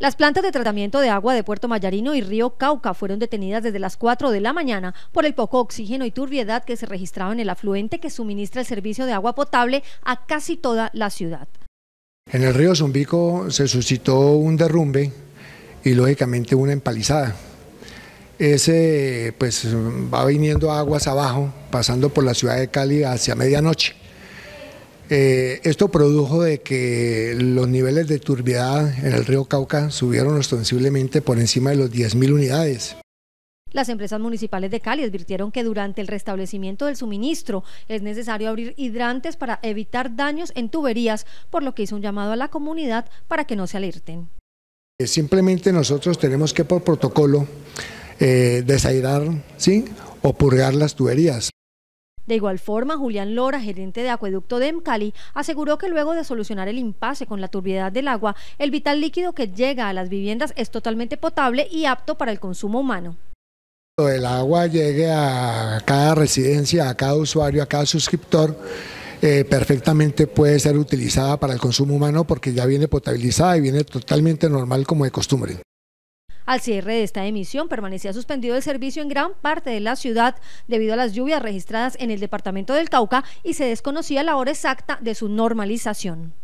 Las plantas de tratamiento de agua de Puerto Mayarino y Río Cauca fueron detenidas desde las 4 de la mañana por el poco oxígeno y turbiedad que se registraba en el afluente que suministra el servicio de agua potable a casi toda la ciudad. En el río Zumbico se suscitó un derrumbe y lógicamente una empalizada. Ese pues, va viniendo aguas abajo, pasando por la ciudad de Cali hacia medianoche. Eh, esto produjo de que los niveles de turbiedad en el río Cauca subieron ostensiblemente por encima de los 10.000 unidades. Las empresas municipales de Cali advirtieron que durante el restablecimiento del suministro es necesario abrir hidrantes para evitar daños en tuberías, por lo que hizo un llamado a la comunidad para que no se alerten. Eh, simplemente nosotros tenemos que por protocolo eh, desairar ¿sí? o purgar las tuberías. De igual forma, Julián Lora, gerente de acueducto de Emcali, aseguró que luego de solucionar el impasse con la turbiedad del agua, el vital líquido que llega a las viviendas es totalmente potable y apto para el consumo humano. El agua llegue a cada residencia, a cada usuario, a cada suscriptor, eh, perfectamente puede ser utilizada para el consumo humano porque ya viene potabilizada y viene totalmente normal como de costumbre. Al cierre de esta emisión permanecía suspendido el servicio en gran parte de la ciudad debido a las lluvias registradas en el departamento del Cauca y se desconocía la hora exacta de su normalización.